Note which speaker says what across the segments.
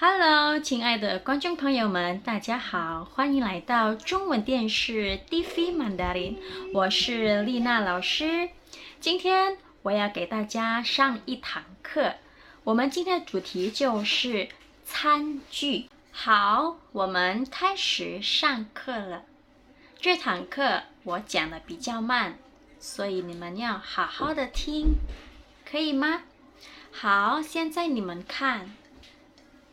Speaker 1: Hello，亲爱的观众朋友们，大家好，欢迎来到中文电视 TV Mandarin，我是丽娜老师。今天我要给大家上一堂课，我们今天的主题就是餐具。好，我们开始上课了。这堂课我讲的比较慢，所以你们要好好的听，可以吗？好，现在你们看。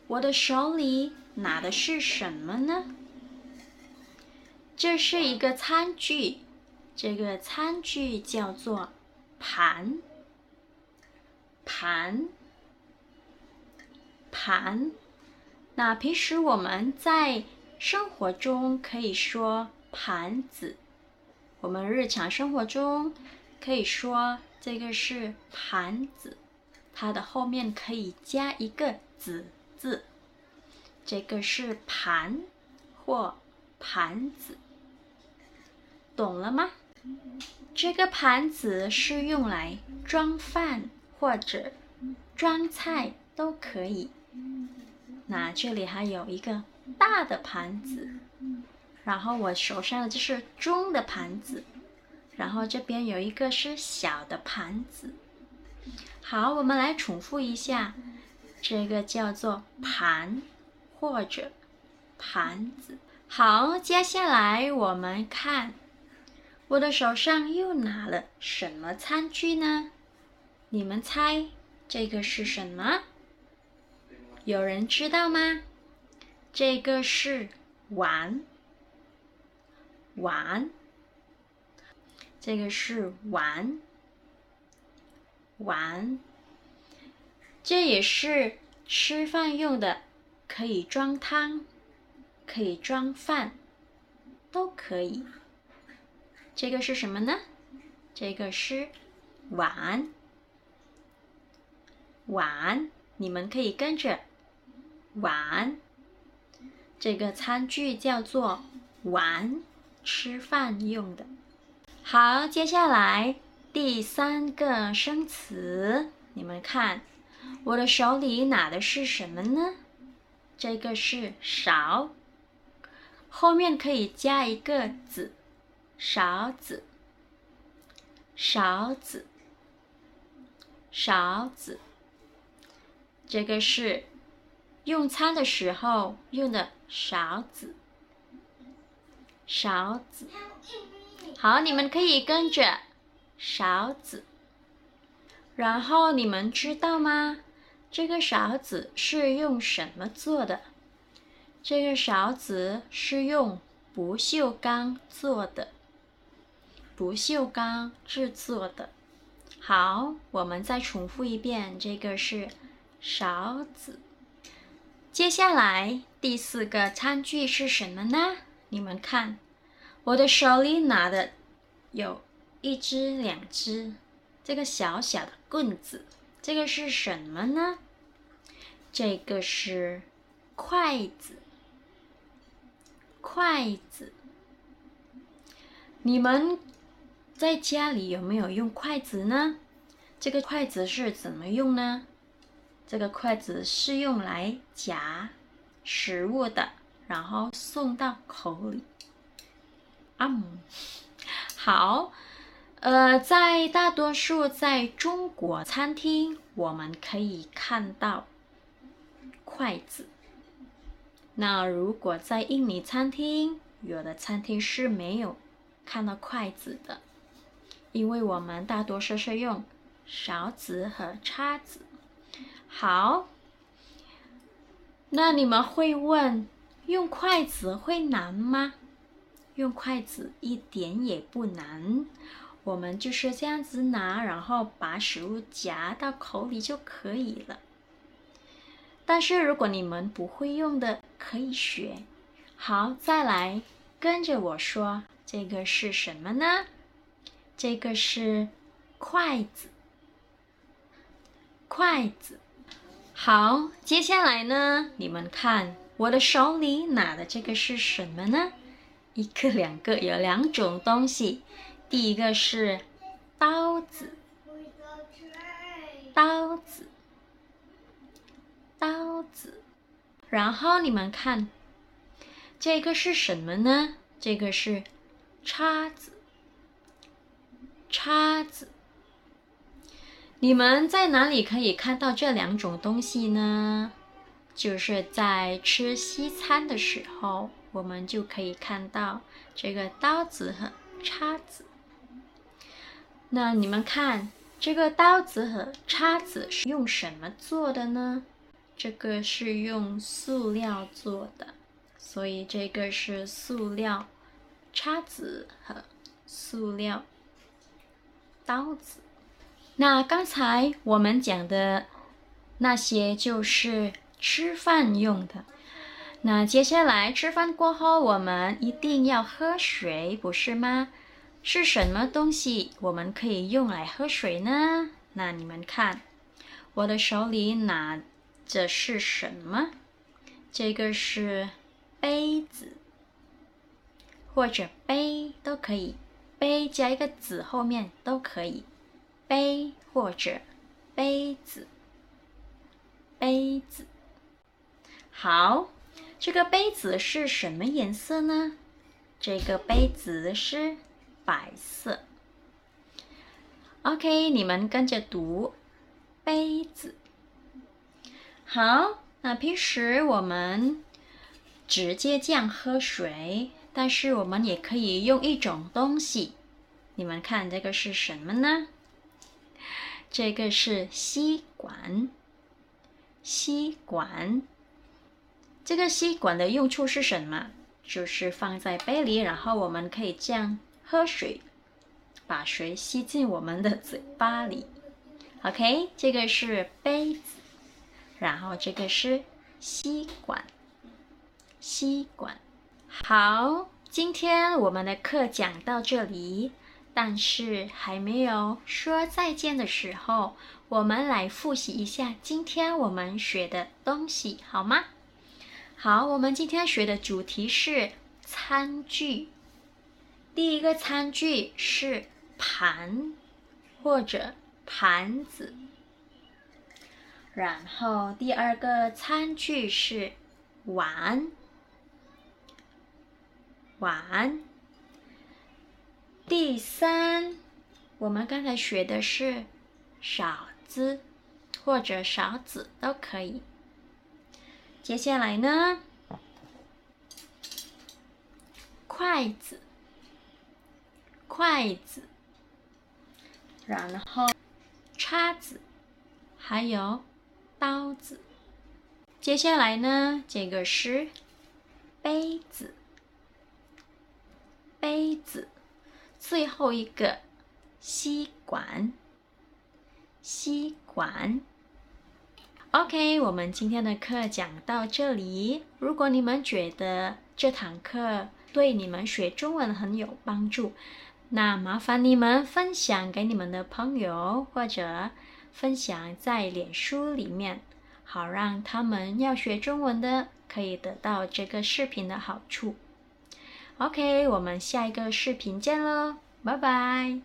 Speaker 1: 我的手里拿的是什么呢？这是一个餐具，这个餐具叫做盘，盘，盘。那平时我们在生活中可以说“盘子”，我们日常生活中可以说这个是“盘子”，它的后面可以加一个“子”。字，这个是盘或盘子，懂了吗？这个盘子是用来装饭或者装菜都可以。那这里还有一个大的盘子，然后我手上的就是中的盘子，然后这边有一个是小的盘子。好，我们来重复一下。这个叫做盘，或者盘子。好，接下来我们看，我的手上又拿了什么餐具呢？你们猜这个是什么？有人知道吗？这个是碗，碗。这个是碗，碗。这也是吃饭用的，可以装汤，可以装饭，都可以。这个是什么呢？这个是碗，碗。你们可以跟着碗，这个餐具叫做碗，吃饭用的。好，接下来第三个生词，你们看。我的手里拿的是什么呢？这个是勺，后面可以加一个子，勺子，勺子，勺子。这个是用餐的时候用的勺子，勺子。好，你们可以跟着勺子。然后你们知道吗？这个勺子是用什么做的？这个勺子是用不锈钢做的，不锈钢制作的。好，我们再重复一遍，这个是勺子。接下来第四个餐具是什么呢？你们看，我的手里拿的有一只、两只，这个小小的棍子。这个是什么呢？这个是筷子，筷子。你们在家里有没有用筷子呢？这个筷子是怎么用呢？这个筷子是用来夹食物的，然后送到口里。嗯，好。呃，在大多数在中国餐厅，我们可以看到筷子。那如果在印尼餐厅，有的餐厅是没有看到筷子的，因为我们大多数是用勺子和叉子。好，那你们会问，用筷子会难吗？用筷子一点也不难。我们就是这样子拿，然后把食物夹到口里就可以了。但是如果你们不会用的，可以学。好，再来跟着我说，这个是什么呢？这个是筷子，筷子。好，接下来呢，你们看我的手里拿的这个是什么呢？一个两个，有两种东西。第一个是刀子，刀子，刀子。然后你们看，这个是什么呢？这个是叉子，叉子。你们在哪里可以看到这两种东西呢？就是在吃西餐的时候，我们就可以看到这个刀子和叉子。那你们看，这个刀子和叉子是用什么做的呢？这个是用塑料做的，所以这个是塑料叉子和塑料刀子。那刚才我们讲的那些就是吃饭用的。那接下来吃饭过后，我们一定要喝水，不是吗？是什么东西我们可以用来喝水呢？那你们看，我的手里拿着是什么？这个是杯子，或者杯都可以，杯加一个子后面都可以，杯或者杯子，杯子。好，这个杯子是什么颜色呢？这个杯子是。白色，OK，你们跟着读，杯子。好，那平时我们直接这样喝水，但是我们也可以用一种东西。你们看这个是什么呢？这个是吸管，吸管。这个吸管的用处是什么？就是放在杯里，然后我们可以这样。喝水，把水吸进我们的嘴巴里。OK，这个是杯子，然后这个是吸管。吸管。好，今天我们的课讲到这里，但是还没有说再见的时候，我们来复习一下今天我们学的东西，好吗？好，我们今天学的主题是餐具。第一个餐具是盘，或者盘子。然后第二个餐具是碗，碗。第三，我们刚才学的是勺子，或者勺子都可以。接下来呢，筷子。筷子，然后叉子，还有刀子。接下来呢，这个是杯子，杯子。最后一个吸管，吸管。OK，我们今天的课讲到这里。如果你们觉得这堂课对你们学中文很有帮助，那麻烦你们分享给你们的朋友，或者分享在脸书里面，好让他们要学中文的可以得到这个视频的好处。OK，我们下一个视频见喽，拜拜。